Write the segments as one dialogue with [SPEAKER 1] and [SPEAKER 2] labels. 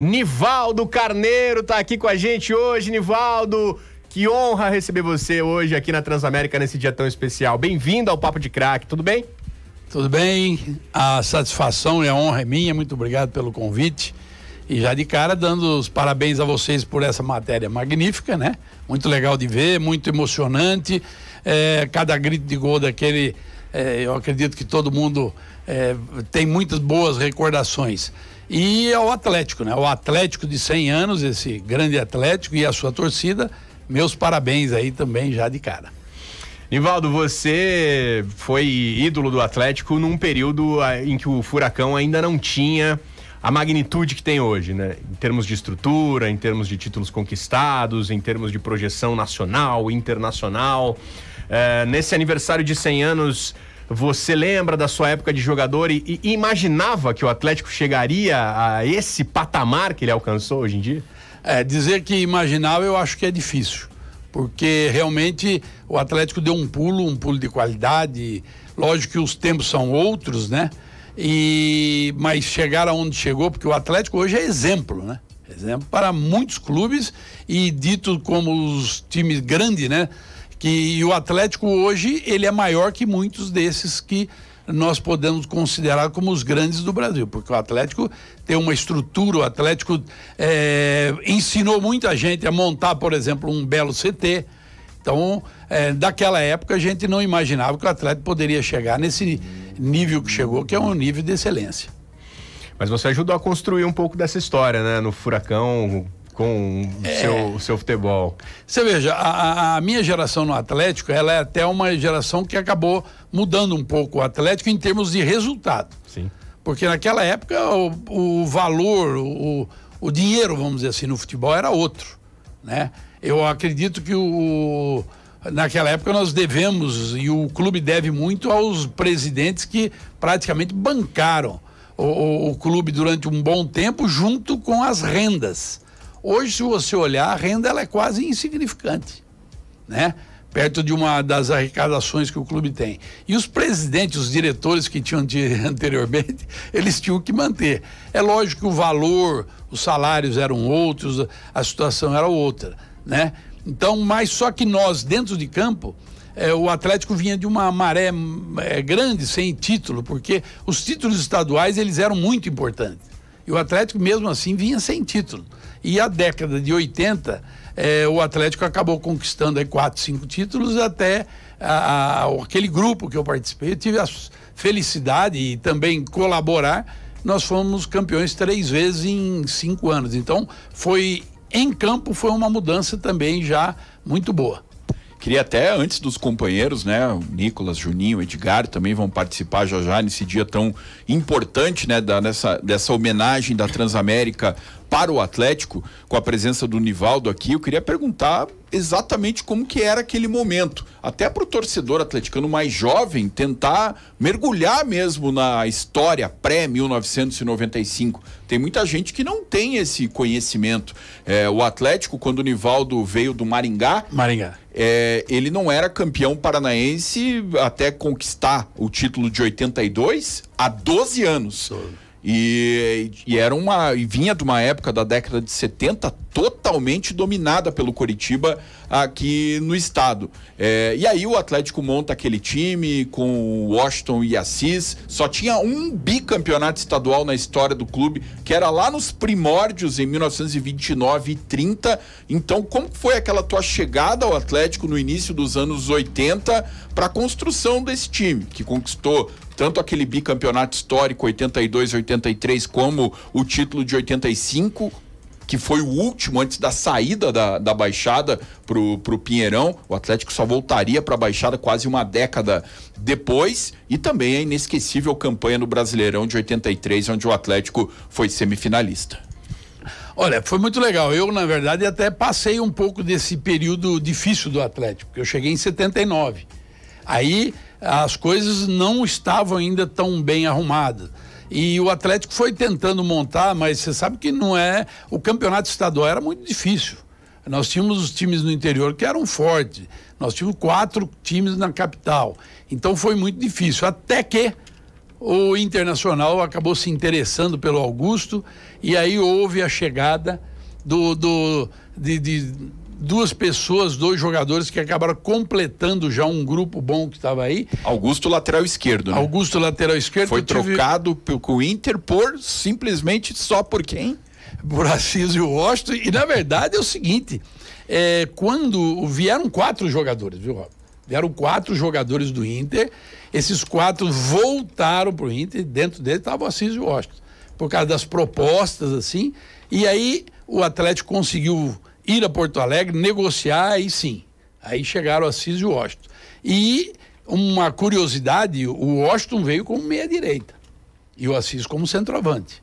[SPEAKER 1] Nivaldo Carneiro tá aqui com a gente hoje, Nivaldo. Que honra receber você hoje aqui na Transamérica nesse dia tão especial. Bem-vindo ao Papo de Crack, tudo bem? Tudo
[SPEAKER 2] bem. A satisfação e a honra é minha. Muito obrigado pelo convite. E já de cara dando os parabéns a vocês por essa matéria magnífica, né? Muito legal de ver, muito emocionante. É, cada grito de gol daquele, é, eu acredito que todo mundo é, tem muitas boas recordações. E ao é Atlético, né? O Atlético de 100 anos, esse grande Atlético e a sua torcida, meus parabéns aí também já de cara. Nivaldo, você foi ídolo do Atlético
[SPEAKER 1] num período ah, em que o Furacão ainda não tinha a magnitude que tem hoje, né? Em termos de estrutura, em termos de títulos conquistados, em termos de projeção nacional, internacional. É, nesse aniversário de 100 anos, você lembra da sua época de jogador e, e imaginava que o Atlético chegaria a esse patamar que
[SPEAKER 2] ele alcançou hoje em dia? É, dizer que imaginava eu acho que é difícil, porque realmente o Atlético deu um pulo, um pulo de qualidade. Lógico que os tempos são outros, né? E mas chegar aonde chegou, porque o Atlético hoje é exemplo, né? Exemplo para muitos clubes e dito como os times grandes, né? Que o Atlético hoje ele é maior que muitos desses que nós podemos considerar como os grandes do Brasil, porque o Atlético tem uma estrutura, o Atlético é, ensinou muita gente a montar, por exemplo, um belo CT. Então, é, daquela época a gente não imaginava que o Atlético poderia chegar nesse nível que chegou, que é um nível de excelência. Mas você ajudou a construir um pouco dessa história, né? No Furacão, com é. seu, seu
[SPEAKER 1] futebol.
[SPEAKER 2] Você veja, a, a, minha geração no Atlético, ela é até uma geração que acabou mudando um pouco o Atlético em termos de resultado. Sim. Porque naquela época o, o valor, o, o dinheiro, vamos dizer assim, no futebol era outro, né? Eu acredito que o naquela época nós devemos e o clube deve muito aos presidentes que praticamente bancaram o, o, o clube durante um bom tempo junto com as rendas. Hoje, se você olhar, a renda ela é quase insignificante, né? Perto de uma das arrecadações que o clube tem. E os presidentes, os diretores que tinham de, anteriormente, eles tinham que manter. É lógico que o valor, os salários eram outros, a situação era outra, né? Então, mas só que nós, dentro de campo, é, o Atlético vinha de uma maré é, grande, sem título, porque os títulos estaduais eles eram muito importantes. E o Atlético, mesmo assim, vinha sem título. E a década de 80, é, o Atlético acabou conquistando aí quatro, cinco títulos até a, a, aquele grupo que eu participei. Eu tive a felicidade e também colaborar. Nós fomos campeões três vezes em cinco anos. Então, foi em campo foi uma mudança também já muito boa.
[SPEAKER 3] Queria até, antes dos companheiros, né? O Nicolas, Juninho, Edgar também vão participar já já nesse dia tão importante, né? Da, nessa, dessa homenagem da Transamérica para o Atlético, com a presença do Nivaldo aqui, eu queria perguntar exatamente como que era aquele momento, até para o torcedor atleticano mais jovem tentar mergulhar mesmo na história pré 1995. Tem muita gente que não tem esse conhecimento. É, o Atlético, quando o Nivaldo veio do Maringá, Maringá, é, ele não era campeão paranaense até conquistar o título de 82 há 12 anos. Sou. E, e, era uma e vinha de uma época da década de 70 totalmente dominada pelo Coritiba aqui no estado. É, e aí o Atlético monta aquele time com Washington e Assis. Só tinha um bicampeonato estadual na história do clube, que era lá nos primórdios em 1929 e 30. Então, como foi aquela tua chegada ao Atlético no início dos anos 80 para a construção desse time, que conquistou tanto aquele bicampeonato histórico 82 83 como o título de 85 que foi o último antes da saída da, da Baixada para o Pinheirão. O Atlético só voltaria para a Baixada quase uma década depois. E também a inesquecível campanha no Brasileirão de 83, onde o Atlético foi semifinalista.
[SPEAKER 2] Olha, foi muito legal. Eu, na verdade, até passei um pouco desse período difícil do Atlético, porque eu cheguei em 79. Aí as coisas não estavam ainda tão bem arrumadas. E o Atlético foi tentando montar, mas você sabe que não é. O campeonato estadual era muito difícil. Nós tínhamos os times no interior que eram fortes. Nós tínhamos quatro times na capital. Então foi muito difícil. Até que o Internacional acabou se interessando pelo Augusto e aí houve a chegada do, do de, de duas pessoas, dois jogadores que acabaram
[SPEAKER 3] completando já um
[SPEAKER 2] grupo bom que estava aí.
[SPEAKER 3] Augusto lateral esquerdo, né? Augusto lateral esquerdo. Foi trocado com o Inter por simplesmente só por quem? Por
[SPEAKER 2] Assis e o Washington. E na verdade é o seguinte: é, quando vieram quatro jogadores, viu, Rob? Vieram quatro jogadores do Inter. Esses quatro voltaram para o Inter. Dentro dele estava o Assis e o Washington. Por causa das propostas, assim. E aí o Atlético conseguiu ir a Porto Alegre, negociar, aí sim. Aí chegaram Assis e o Washington. E uma curiosidade, o Washington veio como meia-direita e o Assis como centroavante.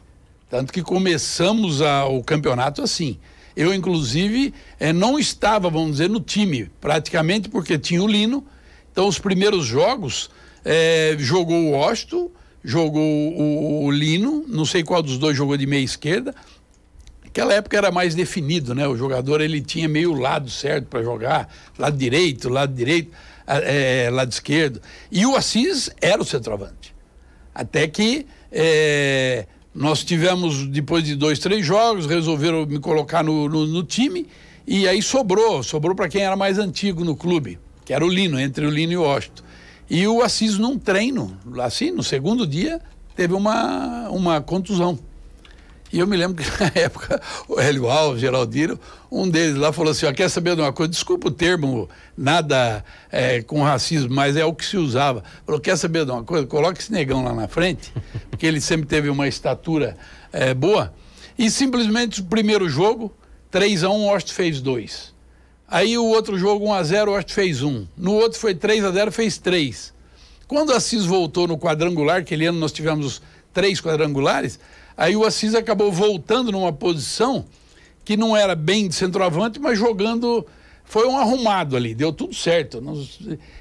[SPEAKER 2] Tanto que começamos a, o campeonato assim. Eu, inclusive, é não estava, vamos dizer, no time, praticamente porque tinha o Lino. Então, os primeiros jogos, eh, jogou o Washington, jogou o, o, Lino, não sei qual dos dois jogou de meia esquerda, Naquela época era mais definido, né? O jogador ele tinha meio lado certo para jogar, lado direito, lado direito, é, lado esquerdo. E o Assis era o centroavante. Até que é, nós tivemos, depois de dois, três jogos, resolveram me colocar no, no, no time e aí sobrou, sobrou para quem era mais antigo no clube, que era o Lino, entre o Lino e o Washington. E o Assis num treino, assim, no segundo dia, teve uma, uma contusão. E eu me lembro que na época, o Hélio Alves, Geraldino, um deles lá falou assim: ó, quer saber de uma coisa? Desculpa o termo, nada é, com racismo, mas é o que se usava. Falou: quer saber de uma coisa? Coloca esse negão lá na frente, porque ele sempre teve uma estatura é, boa. E simplesmente o primeiro jogo, 3 x 1 o Ost fez 2. Aí o outro jogo, 1x0, o Ost fez 1. No outro foi 3 x 0 fez 3. Quando o Assis voltou no quadrangular, aquele ano nós tivemos três quadrangulares, aí o Assis acabou voltando numa posição que não era bem de centroavante, mas jogando. Foi um arrumado ali, deu tudo certo.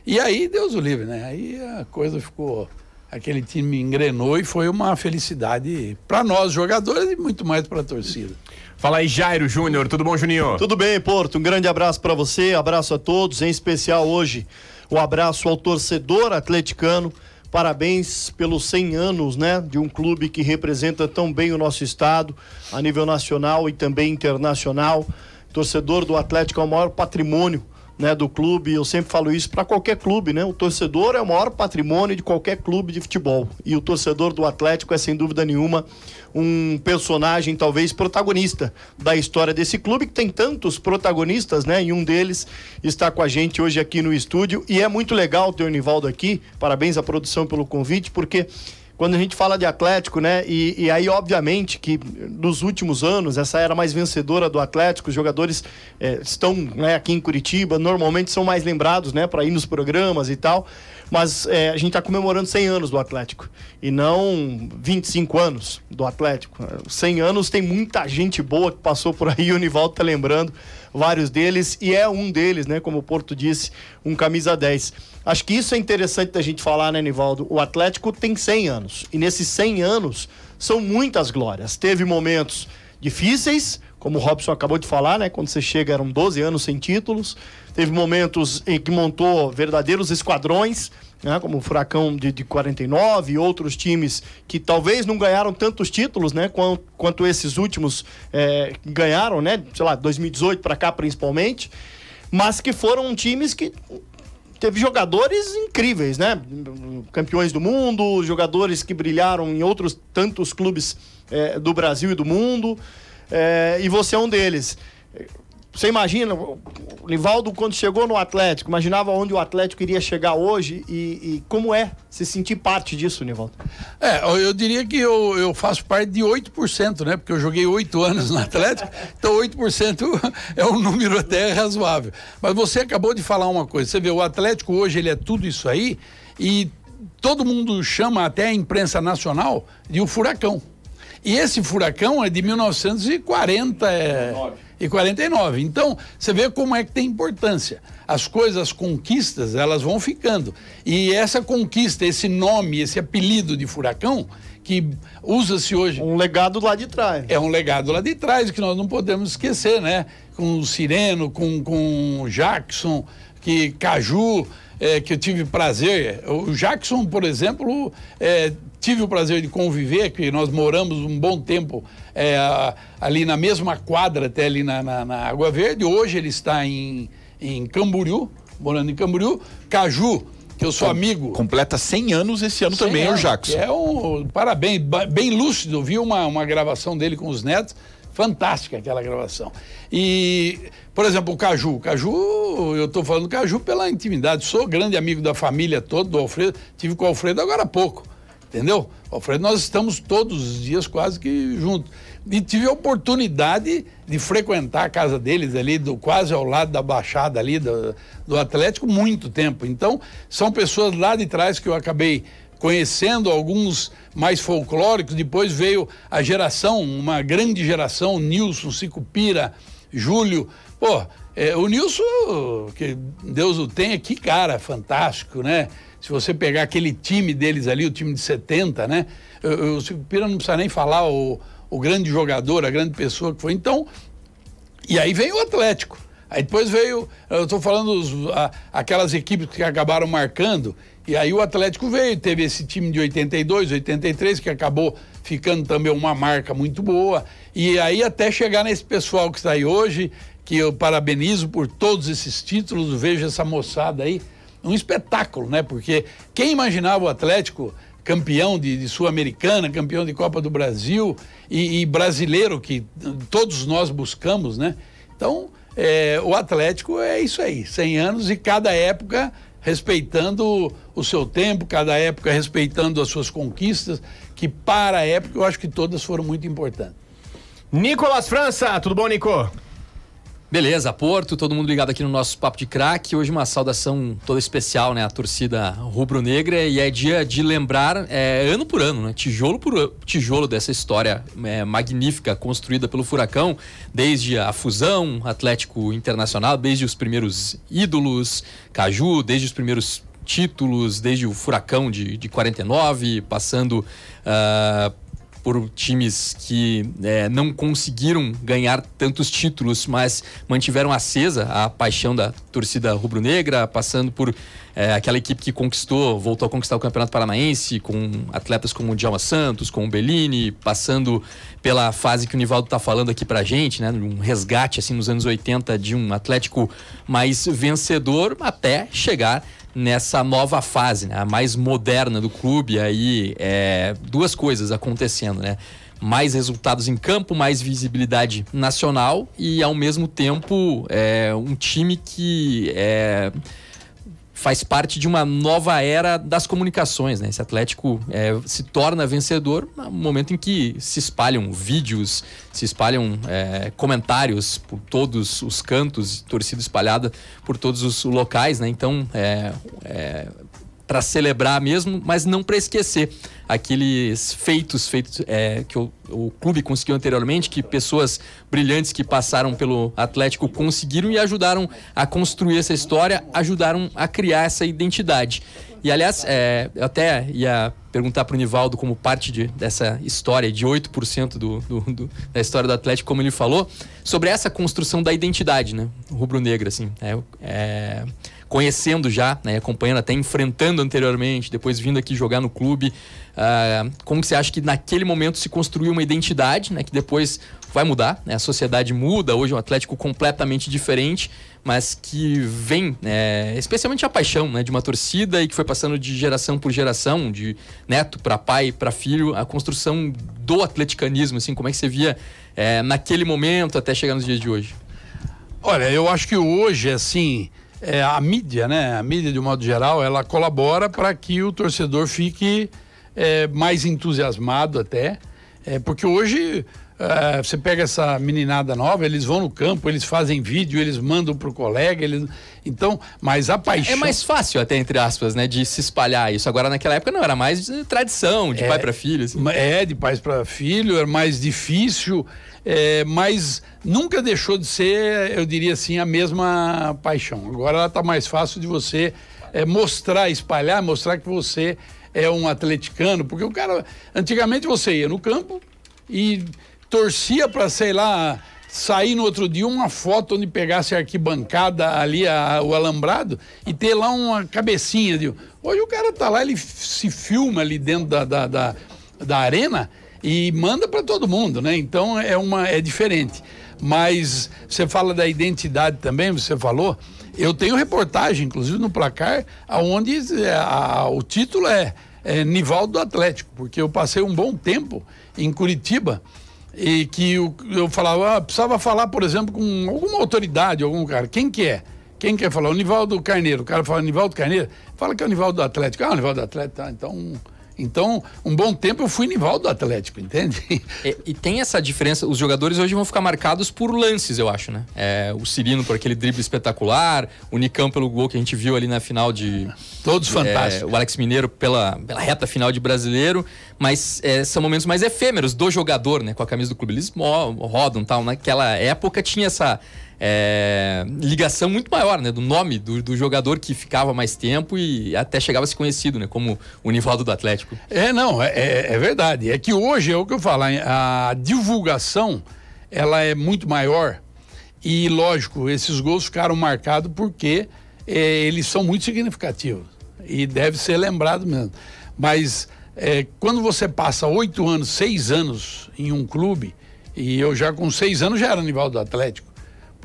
[SPEAKER 2] E aí, Deus o livre, né? Aí a coisa ficou. Aquele time engrenou e foi uma felicidade para nós jogadores e muito mais para a torcida. Fala aí, Jairo Júnior. Tudo bom, Juninho?
[SPEAKER 4] Tudo bem, Porto. Um grande abraço para você, abraço a todos, em especial hoje o um abraço ao torcedor atleticano Parabéns pelos 100 anos, né, de um clube que representa tão bem o nosso estado a nível nacional e também internacional. Torcedor do Atlético é o maior patrimônio né, do clube. Eu sempre falo isso para qualquer clube, né? O torcedor é o maior patrimônio de qualquer clube de futebol. E o torcedor do Atlético é sem dúvida nenhuma um personagem talvez protagonista da história desse clube que tem tantos protagonistas, né? E um deles está com a gente hoje aqui no estúdio e é muito legal ter o Nivaldo aqui. Parabéns à produção pelo convite, porque quando a gente fala de Atlético, né? E, e, aí, obviamente, que nos últimos anos, essa era mais vencedora do Atlético, os jogadores eh, estão né, aqui em Curitiba, normalmente são mais lembrados, né, para ir nos programas e tal. Mas eh, a gente está comemorando 100 anos do Atlético e não 25 anos do Atlético. 100 anos tem muita gente boa que passou por aí, o Univaldo está lembrando vários deles e é um deles, né, como o Porto disse, um camisa 10. Acho que isso é interessante da gente falar, né, Nivaldo? O Atlético tem 100 anos. E nesses 100 anos são muitas glórias. Teve momentos difíceis, como o Robson acabou de falar, né? Quando você chega, eram 12 anos sem títulos. Teve momentos em que montou verdadeiros esquadrões, né? Como o Furacão de, de 49 e outros times que talvez não ganharam tantos títulos, né? Quanto, quanto esses últimos é, ganharam, né? Sei lá, 2018 para cá principalmente. Mas que foram times que teve jogadores incríveis, né? Campeões do mundo, jogadores que brilharam em outros tantos clubes é, do Brasil e do mundo. É, e você é um deles. Você imagina, o quando chegou no Atlético, imaginava onde o Atlético iria chegar hoje e, e como é se sentir parte disso, Nivaldo?
[SPEAKER 2] É, eu diria que eu, eu faço parte de 8%, né? Porque eu joguei oito anos no Atlético, então 8% é um número até razoável. Mas você acabou de falar uma coisa, você vê, o Atlético hoje ele é tudo isso aí e todo mundo chama até a imprensa nacional de um furacão. E esse furacão é de 1949 e 49. Então, você vê como é que tem importância. As coisas, as conquistas, elas vão ficando. E essa conquista, esse nome, esse apelido de furacão, que usa-se hoje. Um legado lá de trás. É um legado lá de trás que nós não podemos esquecer, né? Com o Sireno, com, com o Jackson, que Caju, é, que eu tive prazer, o Jackson, por exemplo, é, tive o prazer de conviver, que nós moramos um bom tempo é, ali na mesma quadra, até ali na, na, na Água Verde. Hoje ele está em, em Camboriú, morando em Camboriú. Caju, que eu sou Com, amigo. Completa 100 anos esse ano também, anos, o Jackson. É um, parabéns, bem lúcido. Vi uma, uma gravação dele com os netos, fantástica aquela gravação. E por exemplo, o Caju. O Caju, eu estou falando do Caju pela intimidade. Sou grande amigo da família toda, do Alfredo. Tive com o Alfredo agora há pouco. Entendeu? Alfredo, nós estamos todos os dias quase que juntos. E tive a oportunidade de frequentar a casa deles ali, do, quase ao lado da Baixada ali, do, do Atlético, muito tempo. Então, são pessoas lá de trás que eu acabei conhecendo alguns mais folclóricos. Depois veio a geração, uma grande geração, Nilson, Sicupira, Júlio, Pô, é, o Nilson, que Deus o tenha, que cara fantástico, né? Se você pegar aquele time deles ali, o time de 70, né? O Pira não precisa nem falar o, o grande jogador, a grande pessoa que foi. Então, e aí veio o Atlético. Aí depois veio, eu estou falando os, a, aquelas equipes que acabaram marcando, e aí o Atlético veio, teve esse time de 82, 83, que acabou ficando também uma marca muito boa. E aí até chegar nesse pessoal que está aí hoje, que eu parabenizo por todos esses títulos, vejo essa moçada aí, um espetáculo, né? Porque quem imaginava o Atlético campeão de, de Sul-Americana, campeão de Copa do Brasil e, e, brasileiro que todos nós buscamos, né? Então, é, o Atlético é isso aí, 100 anos e cada época respeitando o seu tempo, cada época respeitando as suas conquistas, que para a época eu acho que todas
[SPEAKER 5] foram muito importantes. Nicolas França, tudo bom, Nico? Beleza, Porto, todo mundo ligado aqui no nosso Papo de Crack. Hoje uma saudação toda especial, né? A torcida rubro-negra. E é dia de lembrar, é, ano por ano, né? Tijolo por tijolo dessa história é, magnífica construída pelo Furacão, desde a fusão Atlético Internacional, desde os primeiros ídolos, Caju, desde os primeiros títulos, desde o Furacão de, de 49, passando. Uh, por times que é, não conseguiram ganhar tantos títulos, mas mantiveram acesa a paixão da torcida rubro-negra, passando por é, aquela equipe que conquistou, voltou a conquistar o Campeonato Paranaense, com atletas como o Djalma Santos, com o Bellini, passando pela fase que o Nivaldo está falando aqui a gente, né? Um resgate, assim, nos anos 80 de um Atlético mais vencedor, até chegar nessa nova fase, né? a mais moderna do clube, aí é, duas coisas acontecendo, né? Mais resultados em campo, mais visibilidade nacional e, ao mesmo tempo, é, um time que é, faz parte de uma nova era das comunicações, né? Esse Atlético é, se torna vencedor no momento em que se espalham vídeos, se espalham é, comentários por todos os cantos, torcida espalhada por todos os locais, né? Então, é, é para celebrar mesmo, mas não para esquecer aqueles feitos feitos é, que o, o, clube conseguiu anteriormente, que pessoas brilhantes que passaram pelo Atlético conseguiram e ajudaram a construir essa história, ajudaram a criar essa identidade. E aliás, é, eu até ia perguntar para o Nivaldo como parte de, dessa história de 8% do, do, do, da história do Atlético, como ele falou, sobre essa construção da identidade, né? Rubro-negra, assim. é, é conhecendo já, né, acompanhando, até enfrentando anteriormente, depois vindo aqui jogar no clube. Uh, como que você acha que naquele momento se construiu uma identidade, né, que depois vai mudar, né, a sociedade muda, hoje é um Atlético completamente diferente, mas que vem, né, especialmente a paixão né, de uma torcida e que foi passando de geração por geração, de neto para pai, para filho, a construção do atleticanismo, assim, como é que você via é, naquele momento até chegar nos dias de hoje? Olha, eu acho que hoje, assim, é, a mídia,
[SPEAKER 2] né? A mídia, de um modo geral, ela colabora para que o torcedor fique é, mais entusiasmado até. É, porque hoje é, você pega essa meninada nova, eles vão no campo, eles fazem vídeo, eles mandam pro colega, eles. Então, mas a paixão. É mais
[SPEAKER 5] fácil, até entre aspas, né, de se espalhar isso. Agora, naquela época, não, era mais de tradição, de é, pai para filho. Assim. É, de pais para filho, era mais difícil é, mas
[SPEAKER 2] nunca deixou de ser, eu diria assim, a mesma paixão. Agora ela está mais fácil de você é, mostrar, espalhar, mostrar que você é um atleticano, porque o cara. Antigamente você ia no campo e torcia para, sei lá, sair no outro dia uma foto onde pegasse a arquibancada ali, a, o alambrado, e ter lá uma cabecinha. De... Hoje o cara está lá, ele se filma ali dentro da, da, da, da arena e manda para todo mundo, né? Então é uma é diferente. Mas você fala da identidade também, você falou. Eu tenho reportagem, inclusive no placar, aonde é, o título é, é Nivaldo do Atlético, porque eu passei um bom tempo em Curitiba e que eu, eu falava, ah, precisava falar, por exemplo, com alguma autoridade, algum cara. Quem que é? Quem quer é? falar? O Nivaldo Carneiro. O cara fala Nivaldo Carneiro. Fala que é o Nivaldo do Atlético. Ah, o Nivaldo do Atlético, tá, então então, um bom
[SPEAKER 5] tempo eu fui nival do Atlético, entende? e tem essa diferença. Os jogadores hoje vão ficar marcados por lances, eu acho, né? É, o Cirino por aquele drible espetacular, o Nicão pelo gol que a gente viu ali na final de. Todos é, fantásticos. É, o Alex Mineiro pela, pela reta final de brasileiro. Mas é, são momentos mais efêmeros do jogador, né? Com a camisa do clube. Eles rodam tal. Naquela época tinha essa é, ligação muito maior, né? Do nome do, do, jogador que ficava mais tempo e até chegava a ser conhecido, né? Como o Nivaldo do Atlético. É, não, é, é, é verdade. É que hoje, é o que eu falo, a divulgação, ela é muito
[SPEAKER 2] maior e, lógico, esses gols ficaram marcados porque é, eles são muito significativos e deve ser lembrado mesmo. Mas é, quando você passa oito anos, seis anos em um clube, e eu já com seis anos já era Nivaldo do Atlético,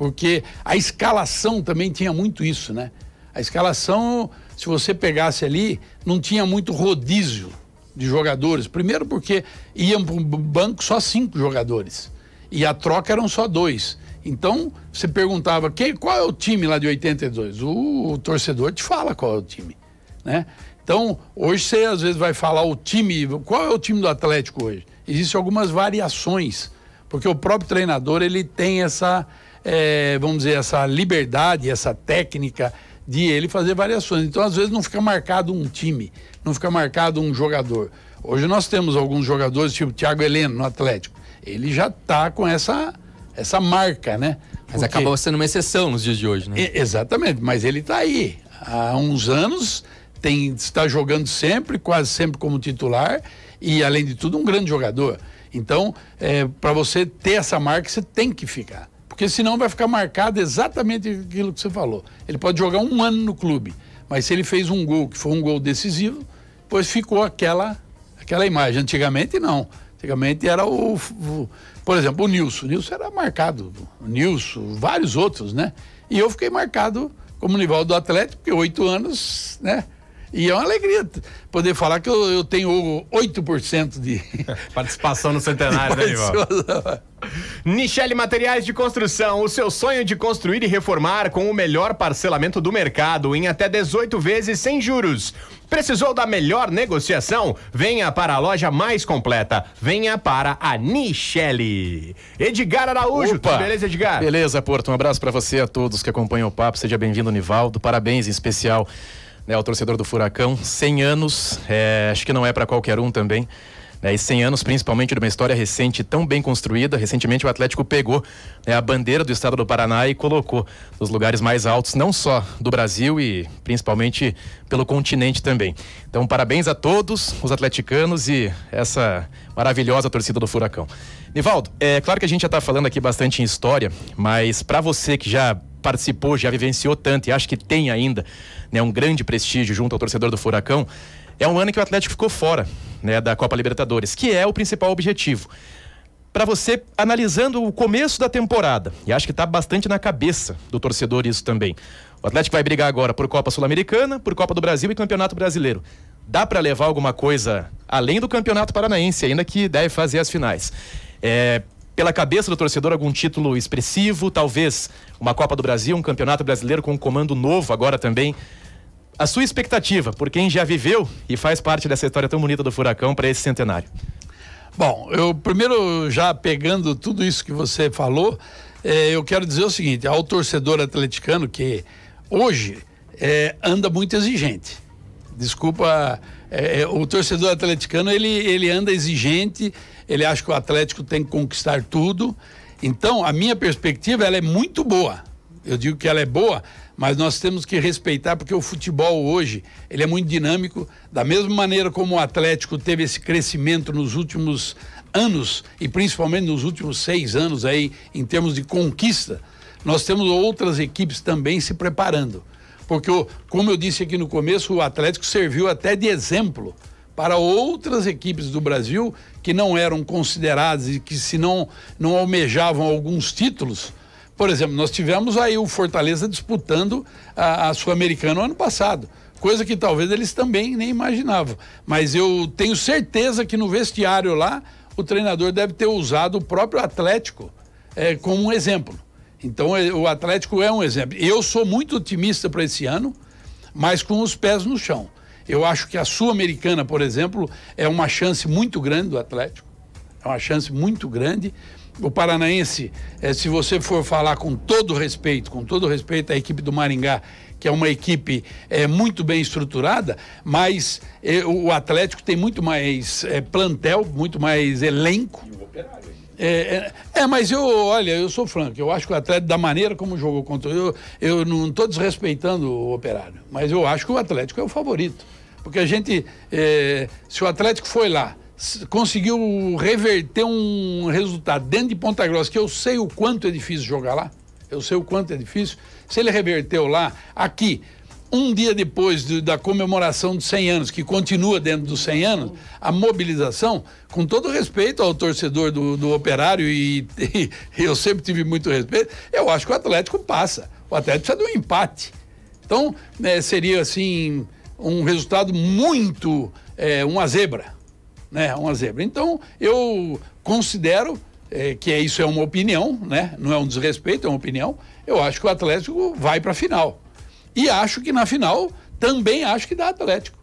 [SPEAKER 2] porque a escalação também tinha muito isso, né? A escalação, se você pegasse ali, não tinha muito rodízio de jogadores. Primeiro porque iam para o banco só cinco jogadores e a troca eram só dois. Então, você perguntava quem, qual é o time lá de 82? O, o torcedor te fala qual é o time, né? Então, hoje você às vezes vai falar o time, qual é o time do Atlético hoje? Existem algumas variações, porque o próprio treinador ele tem essa é, vamos dizer, essa liberdade, essa técnica de ele fazer variações. Então, às vezes, não fica marcado um time, não fica marcado um jogador. Hoje nós temos alguns jogadores, tipo Thiago Heleno, no Atlético. Ele já está com essa, essa marca, né? Mas acabou sendo uma exceção nos dias de hoje, né? exatamente, mas ele está aí. Há uns anos tem está jogando sempre, quase sempre como titular e além de tudo um grande jogador. Então, é, para você ter essa marca, você tem que ficar. Porque senão vai ficar marcado exatamente aquilo que você falou. Ele pode jogar um ano no clube, mas se ele fez um gol que foi um gol decisivo, pois ficou aquela aquela imagem. Antigamente não. Antigamente era o, o por exemplo, o Nilson. O Nilson era marcado, o Nilson, vários outros, né? E eu fiquei marcado como nível do Atlético, porque oito anos, né? E é uma alegria poder falar que eu, eu tenho 8% de participação no centenário, né, Ivan? Nichelle Materiais
[SPEAKER 1] de Construção, o seu sonho de construir e reformar com o melhor parcelamento do mercado em até 18 vezes sem juros. Precisou da melhor negociação? Venha para a loja mais completa. Venha para a Nichelle. Edgar Araújo, Opa. Tudo beleza,
[SPEAKER 6] Edgar? Beleza, Porto. Um abraço para você e a todos que acompanham o papo. Seja bem-vindo, Nivaldo. Parabéns em especial né, o torcedor do Furacão. 100 anos, é, acho que não é para qualquer um também. Né, e 100 anos, principalmente, de uma história recente tão bem construída. Recentemente, o Atlético pegou né, a bandeira do estado do Paraná e colocou nos lugares mais altos, não só do Brasil e principalmente pelo continente também. Então, parabéns a todos os atleticanos e essa maravilhosa torcida do Furacão. Nivaldo, é claro que a gente já está falando aqui bastante em história, mas para você que já participou, já vivenciou tanto e acho que tem ainda né, um grande prestígio junto ao torcedor do Furacão, é um ano que o Atlético ficou fora né, da Copa Libertadores, que é o principal objetivo. Para você, analisando o começo da temporada, e acho que está bastante na cabeça do torcedor isso também. O Atlético vai brigar agora por Copa Sul-Americana, por Copa do Brasil e Campeonato Brasileiro. Dá para levar alguma coisa além do Campeonato Paranaense, ainda que deve fazer as finais. É, pela cabeça do torcedor algum título expressivo, talvez uma Copa do Brasil, um Campeonato Brasileiro com um comando novo agora também. A sua expectativa, por quem já viveu e faz parte dessa história tão bonita do Furacão para esse centenário?
[SPEAKER 2] Bom, eu primeiro já pegando tudo isso que você falou, eh, eu quero dizer o seguinte, ao torcedor atleticano que hoje eh, anda muito exigente. Desculpa, eh, o torcedor atleticano ele, ele anda exigente, ele acha que o Atlético tem que conquistar tudo. Então, a minha perspectiva ela é muito boa. Eu digo que ela é boa, mas nós temos que respeitar porque o futebol hoje ele é muito dinâmico. Da mesma maneira como o Atlético teve esse crescimento nos últimos anos e principalmente nos últimos seis anos aí em termos de conquista, nós temos outras equipes também se preparando, porque como eu disse aqui no começo, o Atlético serviu até de exemplo para outras equipes do Brasil que não eram consideradas e que se não, não almejavam alguns títulos. Por exemplo, nós tivemos aí o Fortaleza disputando a, a Sul-Americana ano passado coisa que talvez eles também nem imaginavam. Mas eu tenho certeza que no vestiário lá, o treinador deve ter usado o próprio Atlético é, como um exemplo. Então, é, o Atlético é um exemplo. Eu sou muito otimista para esse ano, mas com os pés no chão. Eu acho que a Sul-Americana, por exemplo, é uma chance muito grande do Atlético. É uma chance muito grande. O Paranaense, é, se você for falar com todo respeito, com todo respeito à equipe do Maringá, que é uma equipe é, muito bem estruturada, mas é, o Atlético tem muito mais é, plantel, muito mais elenco. operário. É, é, é, mas eu, olha, eu sou franco, eu acho que o Atlético, da maneira como jogou contra. Eu, eu não estou desrespeitando o operário, mas eu acho que o Atlético é o favorito. Porque a gente, é, se o Atlético foi lá, conseguiu reverter um resultado dentro de Ponta Grossa, que eu sei o quanto é difícil jogar lá, eu sei o quanto é difícil. Se ele reverteu lá, aqui, um dia depois de, da comemoração dos 100 anos, que continua dentro dos 100 anos, a mobilização, com todo respeito ao torcedor do, do Operário, e, e, eu sempre tive muito respeito, eu acho que o Atlético passa. O Atlético precisa de um empate. Então, né, seria assim um resultado muito é, uma zebra, né? Uma zebra. Então eu considero é, que é, isso é uma opinião, né? Não é um desrespeito, é uma opinião. Eu acho que o Atlético vai para a final e acho que na final também acho que dá Atlético.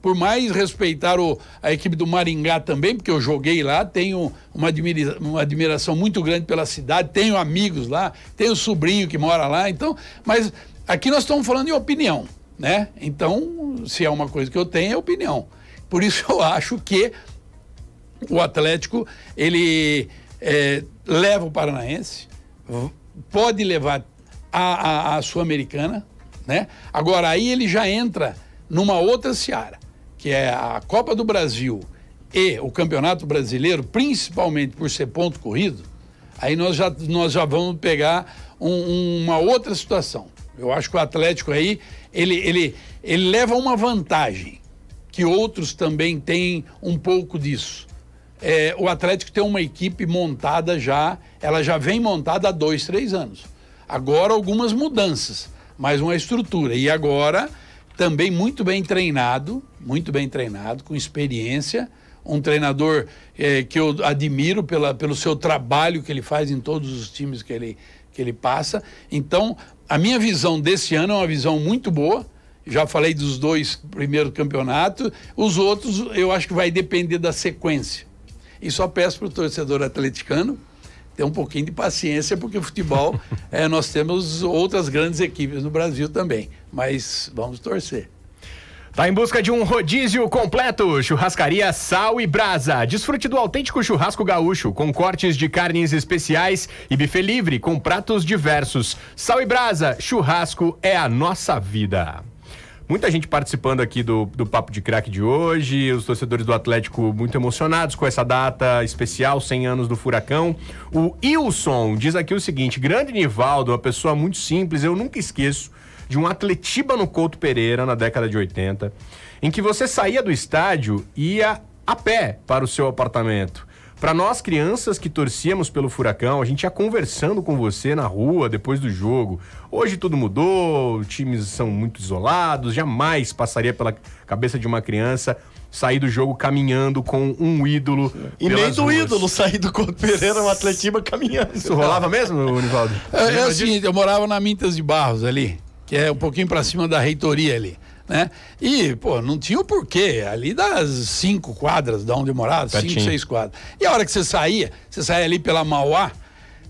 [SPEAKER 2] Por mais respeitar o, a equipe do Maringá também, porque eu joguei lá, tenho uma, admira, uma admiração muito grande pela cidade, tenho amigos lá, tenho sobrinho que mora lá, então, mas aqui nós estamos falando de opinião né? Então, se é uma coisa que eu tenho, é opinião. Por isso eu acho que o Atlético, ele é, leva o Paranaense, pode levar a, a, a Sul-Americana, né? Agora, aí ele já entra numa outra seara, que é a Copa do Brasil e o Campeonato Brasileiro, principalmente por ser ponto corrido, aí nós já, nós já vamos pegar um, uma outra situação. Eu acho que o Atlético aí, ele, ele, ele leva uma vantagem, que outros também têm um pouco disso. É, o Atlético tem uma equipe montada já, ela já vem montada há dois, três anos. Agora algumas mudanças, mas uma estrutura. E agora também muito bem treinado, muito bem treinado, com experiência, um treinador é, que eu admiro pela, pelo seu trabalho que ele faz em todos os times que ele que ele passa. Então, a minha visão desse ano é uma visão muito boa. Já falei dos dois primeiros campeonatos. Os outros, eu acho que vai depender da sequência. E só peço para o torcedor atleticano ter um pouquinho de paciência, porque o futebol, é, nós temos outras grandes equipes no Brasil também. Mas vamos torcer. Tá em busca de um rodízio completo, churrascaria Sal e Brasa.
[SPEAKER 1] Desfrute do autêntico churrasco gaúcho, com cortes de carnes especiais e buffet livre com pratos diversos. Sal e Brasa, churrasco é a nossa vida. Muita gente participando aqui do, do Papo de crack de hoje, os torcedores do Atlético muito emocionados com essa data especial, 100 anos do Furacão. O Wilson diz aqui o seguinte, grande Nivaldo, uma pessoa muito simples, eu nunca esqueço de um Atletiba no Couto Pereira na década de 80, em que você saía do estádio e ia a pé para o seu apartamento. Para nós crianças que torcíamos pelo Furacão, a gente ia conversando com você na rua depois do jogo. Hoje tudo mudou, times são muito isolados, jamais passaria pela cabeça de uma criança sair do jogo caminhando com um ídolo. E nem do ruas.
[SPEAKER 4] ídolo sair do Couto Pereira, um Atletiba caminhando. Isso rolava
[SPEAKER 2] mesmo, Univaldo? É, é assim, eu morava na Mintas de Barros ali que é um pouquinho para cima da reitoria ali. Né? E, pô, não tinha o um porquê. Ali das cinco quadras da onde morava, cinco, seis quadras. E a hora que você saía, você saía ali pela Mauá,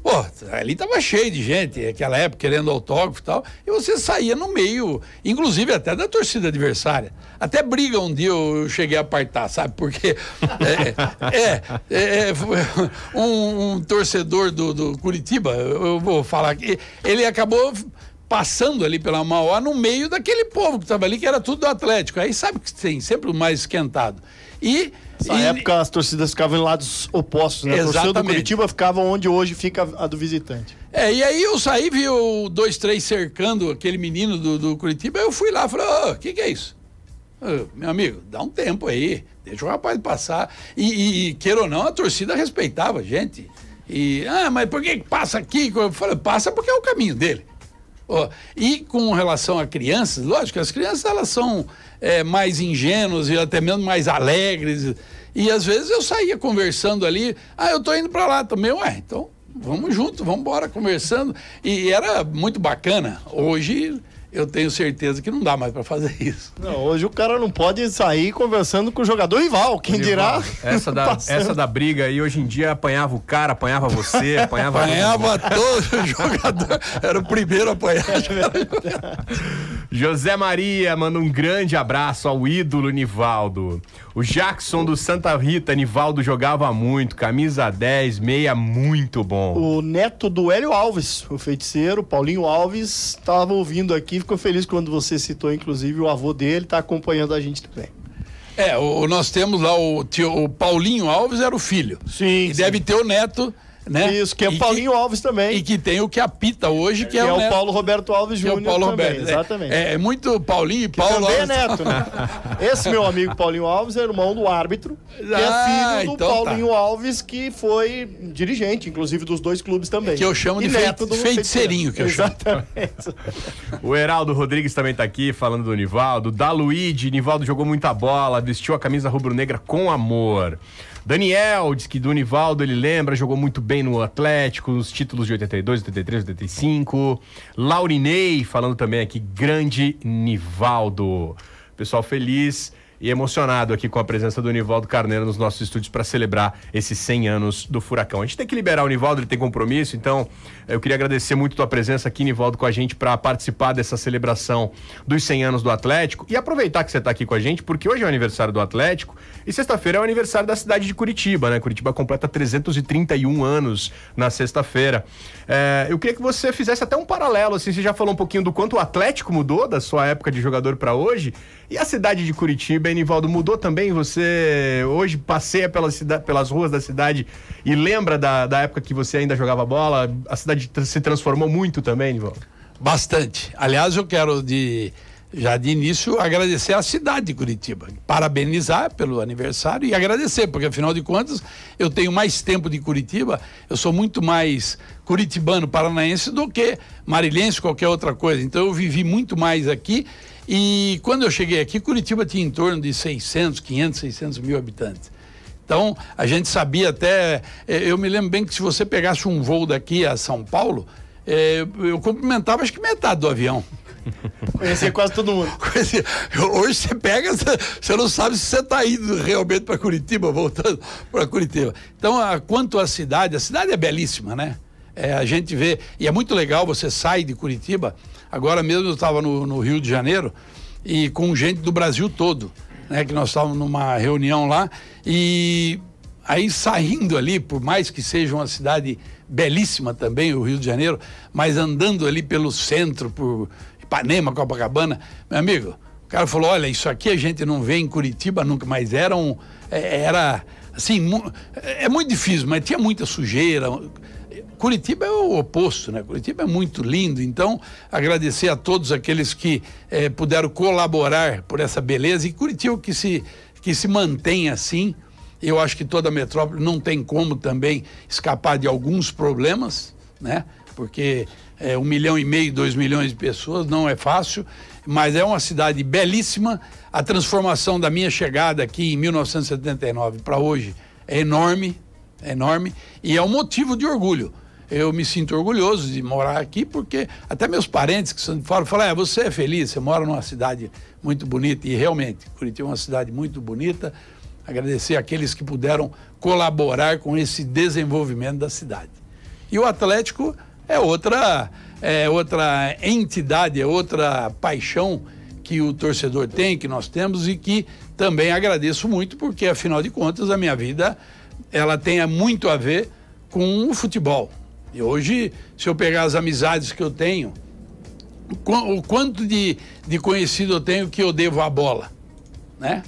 [SPEAKER 2] Pô, ali tava cheio de gente, aquela época, querendo autógrafo e tal. E você saía no meio, inclusive até da torcida adversária. Até briga um dia eu cheguei a apartar, sabe? Porque é, é, é, é um, um, torcedor do, do Curitiba, eu vou falar aqui, ele acabou passando ali pela Mauá, no meio daquele povo que estava ali, que era tudo do Atlético. Aí sabe que tem sempre o mais esquentado. E. Na época as
[SPEAKER 4] torcidas ficavam em lados opostos, né? Exatamente. A torcida do Curitiba ficava onde hoje fica a do visitante.
[SPEAKER 2] É, e aí eu saí, vi o 2 cercando aquele menino do, do Curitiba, eu fui lá, falei, o oh, que, que é isso? meu amigo, dá um tempo aí, deixa o rapaz passar. E, e, queira ou não, a torcida respeitava a gente. E, ah, mas por que passa aqui? Eu falei, passa porque é o caminho dele e com relação a crianças, lógico, as crianças elas são é, mais ingênuas e até mesmo mais alegres. E às vezes eu saía conversando ali, ah, eu tô indo para lá também, ué, então vamos junto, vamos embora conversando. E era muito bacana. Hoje eu tenho certeza que não dá mais para fazer
[SPEAKER 4] isso. Não, hoje o cara não pode sair conversando com o jogador rival, quem rival. dirá. Essa da, tá essa
[SPEAKER 1] da briga aí, hoje em dia apanhava o cara, apanhava você, apanhava. apanhava
[SPEAKER 4] todo
[SPEAKER 1] jogador. Era o primeiro a apanhar. É José Maria manda um grande abraço ao ídolo Nivaldo. O Jackson do Santa Rita, Nivaldo jogava muito, camisa 10, meia, muito bom.
[SPEAKER 4] O neto do Hélio Alves, o feiticeiro, Paulinho Alves, estava ouvindo aqui, ficou feliz quando você citou, inclusive, o avô dele, está acompanhando a gente também. É, o, nós temos lá o, tio, o Paulinho
[SPEAKER 2] Alves era o filho. Sim. E sim. deve ter o neto né? Isso, que é o Paulinho que, Alves também. E que tem
[SPEAKER 4] o que apita hoje, que, é que é, é, o, neto, Paulo Roberto Alves Júnior. É o Paulo também, Roberto. É, exatamente. É, é, muito Paulinho e Paulo é Alves. é neto, né? Esse meu amigo Paulinho Alves é irmão do árbitro, que ah, é filho do então tá. Paulinho tá. Alves, que foi dirigente, inclusive, dos dois clubes também. que eu chamo e de neto fei feiticeirinho, que eu Exatamente. chamo.
[SPEAKER 1] o Heraldo Rodrigues também está aqui falando do Nivaldo, da Luíde. Nivaldo jogou muita bola, vestiu a camisa rubro-negra com amor. Daniel diz que do Univaldo ele lembra, jogou muito bem no Atlético, nos títulos de 82, 83, 85. Laurinei falando também aqui, grande Nivaldo. Pessoal feliz e emocionado aqui com a presença do Nivaldo Carneiro nos nossos estúdios para celebrar esses 100 anos do Furacão. A gente tem que liberar o Nivaldo, ele tem compromisso, então eu queria agradecer muito tua presença aqui, Nivaldo, com a gente para participar dessa celebração dos 100 anos do Atlético e aproveitar que você está aqui com a gente, porque hoje é o aniversário do Atlético e sexta-feira é o aniversário da cidade de Curitiba, né? Curitiba completa 331 anos na sexta-feira. É, eu queria que você fizesse até um paralelo, assim, você já falou um pouquinho do quanto o Atlético mudou da sua época de jogador para hoje e a cidade de Curitiba aí, Nivaldo, mudou também? Você hoje passeia pela cidade, pelas ruas da cidade e lembra da, da época que você ainda jogava bola? A cidade se
[SPEAKER 2] transformou muito também, Nivaldo? Bastante. Aliás, eu quero de já de início agradecer à cidade de Curitiba, parabenizar pelo aniversário e agradecer, porque afinal de contas eu tenho mais tempo de Curitiba, eu sou muito mais curitibano paranaense do que marilhense qualquer outra coisa. Então eu vivi muito mais aqui e quando eu cheguei aqui, Curitiba tinha em torno de 600, 500, 600 mil habitantes. Então, a gente sabia até. Eh, eu me lembro bem que se você pegasse um voo daqui a São Paulo, eh, eu cumprimentava acho que metade do avião. Conhecia quase todo mundo. Conhecia. Hoje você pega, você não sabe se você está indo realmente para Curitiba, voltando para Curitiba. Então, a, quanto à cidade, a cidade é belíssima, né? É, a gente vê, e é muito legal, você sai de Curitiba, Agora mesmo eu estava no, no, Rio de Janeiro e com gente do Brasil todo, né? Que nós estávamos numa reunião lá e aí saindo ali, por mais que seja uma cidade belíssima também, o Rio de Janeiro, mas andando ali pelo centro, por Ipanema, Copacabana, meu amigo, o cara falou: olha, isso aqui a gente não vê em Curitiba nunca, mas era um. É, era assim, é, é muito difícil, mas tinha muita sujeira, Curitiba é o oposto, né? Curitiba é muito lindo. Então, agradecer a todos aqueles que eh, puderam colaborar por essa beleza. E Curitiba que se, que se mantém assim. Eu acho que toda a metrópole não tem como também escapar de alguns problemas, né? Porque eh, um milhão e meio, dois milhões de pessoas não é fácil, mas é uma cidade belíssima. A transformação da minha chegada aqui em 1979 para hoje é enorme, é enorme, e é um motivo de orgulho eu me sinto orgulhoso de morar aqui, porque até meus parentes que são de fora falam: ah, você é feliz, você mora numa cidade muito bonita. E realmente, Curitiba é uma cidade muito bonita. Agradecer aqueles que puderam colaborar com esse desenvolvimento da cidade. E o Atlético é outra, é outra entidade, é outra paixão que o torcedor tem, que nós temos e que também agradeço muito, porque afinal de contas a minha vida ela tem muito a ver com o futebol. E hoje, se eu pegar as amizades que eu tenho, o quanto de, de conhecido eu tenho que eu devo à bola, né?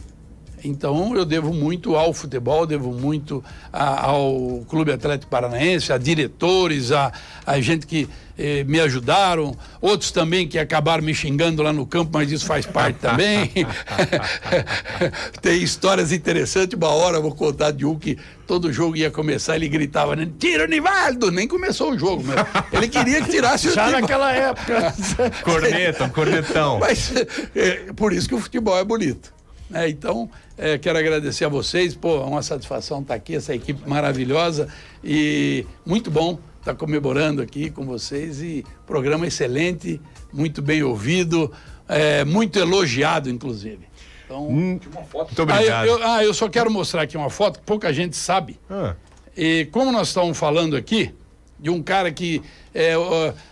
[SPEAKER 2] Então eu devo muito ao futebol, devo muito a, ao Clube Atlético Paranaense, a diretores, a, a gente que eh, me ajudaram, outros também que acabaram me xingando lá no campo, mas isso faz parte também. Tem histórias interessantes, uma hora eu vou contar de um que todo jogo ia começar, ele gritava, né, tira o Nivaldo! Nem começou o jogo, mas ele queria que tirasse o Já naquela época. corneta, cornetão. Mas é, por isso que o futebol é bonito. Né? Então, é, quero agradecer a vocês, pô, é uma satisfação estar aqui, essa equipe maravilhosa e muito bom estar comemorando aqui com vocês e programa excelente, muito bem ouvido, é, muito elogiado, inclusive.
[SPEAKER 6] Então, hum, Muito obrigado. Ah eu, eu,
[SPEAKER 2] ah eu, só quero mostrar aqui uma foto que pouca gente sabe. Ah. E como nós estamos falando aqui, de um cara que é,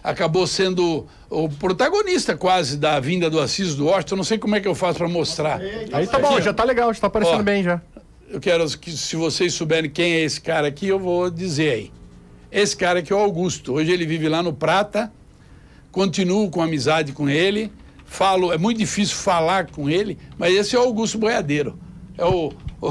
[SPEAKER 2] acabou sendo o protagonista quase da vinda do Assis do Washington. Não sei como é que eu faço para mostrar. Tá tá aí tá bom, já tá legal, já tá aparecendo Ó, bem já. Eu quero que se vocês souberem quem é esse cara aqui, eu vou dizer aí. Esse cara aqui é o Augusto. Hoje ele vive lá no Prata. Continuo com amizade com ele. Falo, é muito difícil falar com ele, mas esse é o Augusto Boiadeiro é o, o,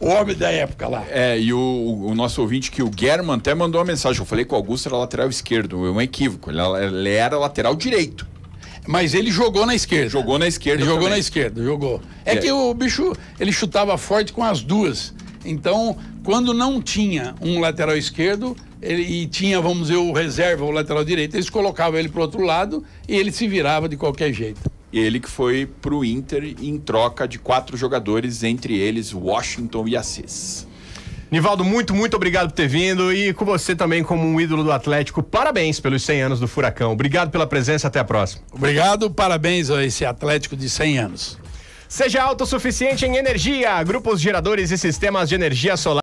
[SPEAKER 2] o, homem da época lá.
[SPEAKER 3] É, e o, o nosso ouvinte que o German até mandou uma mensagem. Eu falei que o Augusto era lateral esquerdo, é um equívoco. Ele, ele era lateral direito. Mas ele jogou na esquerda. Jogou na esquerda. jogou
[SPEAKER 2] também. na esquerda, jogou. É, é que o bicho, ele chutava forte com as duas. Então, quando não tinha um lateral esquerdo, ele, e tinha, vamos dizer, o reserva, o lateral direito, eles colocavam ele para outro lado e ele se virava de qualquer jeito.
[SPEAKER 3] Ele que foi para o Inter em troca de quatro jogadores, entre eles Washington e Assis.
[SPEAKER 1] Nivaldo, muito, muito obrigado por ter vindo e com você também como um ídolo do Atlético. Parabéns pelos 100 anos do Furacão. Obrigado pela presença, até a próxima. Obrigado, parabéns a esse Atlético de 100
[SPEAKER 4] anos. Seja autossuficiente em energia, grupos geradores e sistemas de energia solar.